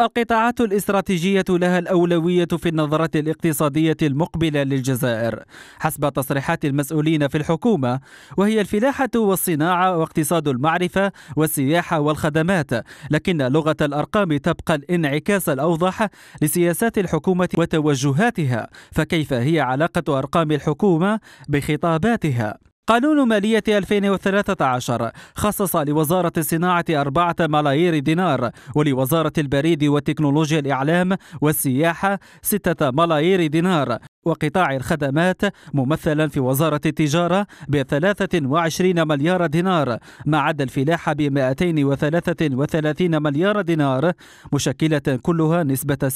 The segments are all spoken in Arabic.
القطاعات الاستراتيجية لها الأولوية في النظرة الاقتصادية المقبلة للجزائر حسب تصريحات المسؤولين في الحكومة وهي الفلاحة والصناعة واقتصاد المعرفة والسياحة والخدمات لكن لغة الأرقام تبقى الانعكاس الأوضح لسياسات الحكومة وتوجهاتها فكيف هي علاقة أرقام الحكومة بخطاباتها قانون مالية 2013 خصص لوزارة الصناعة أربعة ملايير دينار ولوزارة البريد وتكنولوجيا الإعلام والسياحة ستة ملايير دينار وقطاع الخدمات ممثلا في وزارة التجارة ب 23 مليار دينار ما عدا الفلاحة ب 233 مليار دينار مشكلة كلها نسبة 6.89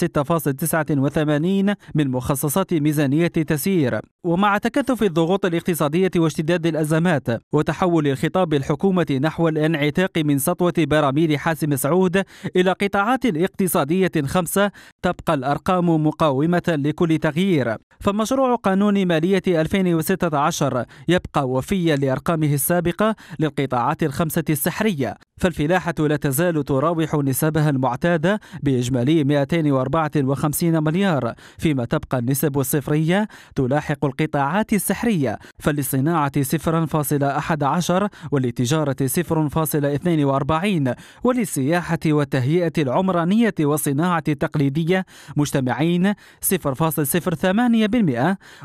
من مخصصات ميزانية تسيير ومع تكثف الضغوط الاقتصادية واشتداد الأزمات وتحول الخطاب الحكومة نحو الانعتاق من سطوة براميل حاسم سعود إلى قطاعات اقتصادية خمسة تبقى الأرقام مقاومة لكل تغيير فمشروع قانون مالية 2016 يبقى وفيا لأرقامه السابقة للقطاعات الخمسة السحرية فالفلاحة لا تزال تراوح نسبها المعتادة بإجمالي 254 مليار فيما تبقى النسب الصفرية تلاحق القطاعات السحرية فللصناعة 0.11 وللتجارة 0.42 وللسياحة والتهيئة العمرانية والصناعة التقليدية مجتمعين 0.08%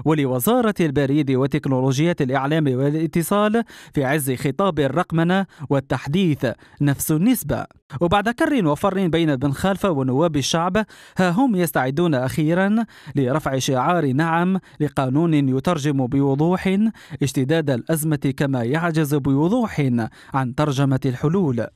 ولوزارة البريد وتكنولوجيات الإعلام والاتصال في عز خطاب الرقمنة والتحديث نفس النسبة وبعد كر وفر بين بن خالفة ونواب الشعب ها هم يستعدون أخيرا لرفع شعار نعم لقانون يترجم بوضوح اشتداد الأزمة كما يعجز بوضوح عن ترجمة الحلول